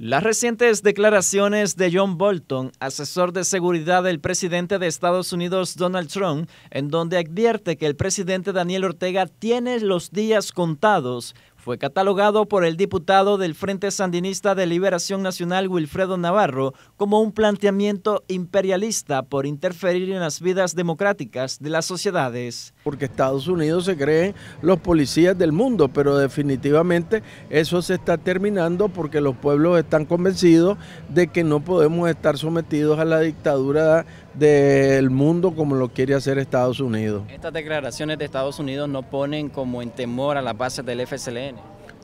Las recientes declaraciones de John Bolton, asesor de seguridad del presidente de Estados Unidos Donald Trump, en donde advierte que el presidente Daniel Ortega tiene los días contados, fue catalogado por el diputado del Frente Sandinista de Liberación Nacional Wilfredo Navarro como un planteamiento imperialista por interferir en las vidas democráticas de las sociedades porque Estados Unidos se creen los policías del mundo, pero definitivamente eso se está terminando porque los pueblos están convencidos de que no podemos estar sometidos a la dictadura del mundo como lo quiere hacer Estados Unidos. Estas declaraciones de Estados Unidos no ponen como en temor a las bases del FSLN.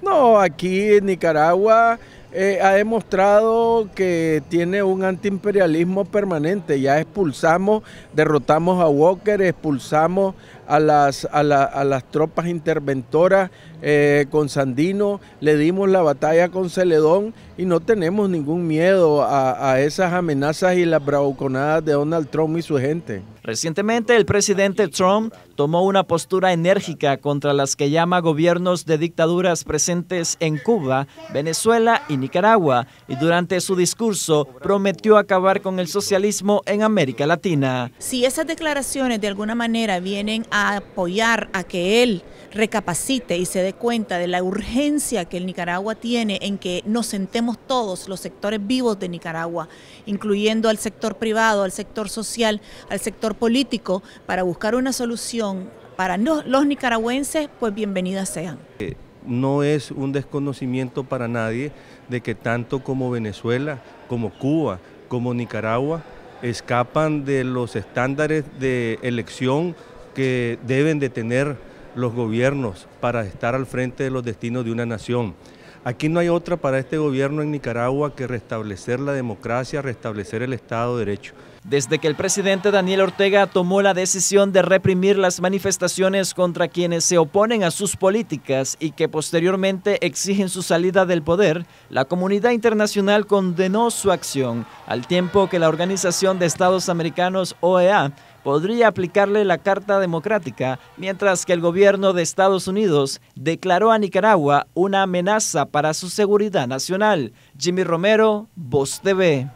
No, aquí en Nicaragua eh, ha demostrado que tiene un antiimperialismo permanente. Ya expulsamos, derrotamos a Walker, expulsamos a las, a, las tropas interventoras eh, con Sandino, le dimos la batalla con Celedón y no tenemos ningún miedo a, esas amenazas y las bravuconadas de Donald Trump y su gente. Recientemente el presidente Trump tomó una postura enérgica contra las que llama gobiernos de dictaduras presentes en Cuba, Venezuela y Nicaragua y durante su discurso prometió acabar con el socialismo en América Latina. Si esas declaraciones de alguna manera vienen a apoyar a que él recapacite y se dé cuenta de la urgencia que el Nicaragua tiene en que nos sentemos todos los sectores vivos de Nicaragua, incluyendo al sector privado, al sector social, al sector político, para buscar una solución para los nicaragüenses, pues bienvenidas sean. Eh, no es un desconocimiento para nadie de que tanto como Venezuela, como Cuba, como Nicaragua, escapan de los estándares de elección que deben de tener los gobiernos para estar al frente de los destinos de una nación. Aquí no hay otra para este gobierno en Nicaragua que restablecer la democracia, restablecer el Estado de Derecho. Desde que el presidente Daniel Ortega tomó la decisión de reprimir las manifestaciones contra quienes se oponen a sus políticas y que posteriormente exigen su salida del poder, la comunidad internacional condenó su acción, al tiempo que la Organización de Estados Americanos, OEA, podría aplicarle la Carta Democrática, mientras que el gobierno de Estados Unidos declaró a Nicaragua una amenaza para su seguridad nacional. Jimmy Romero, Voz TV.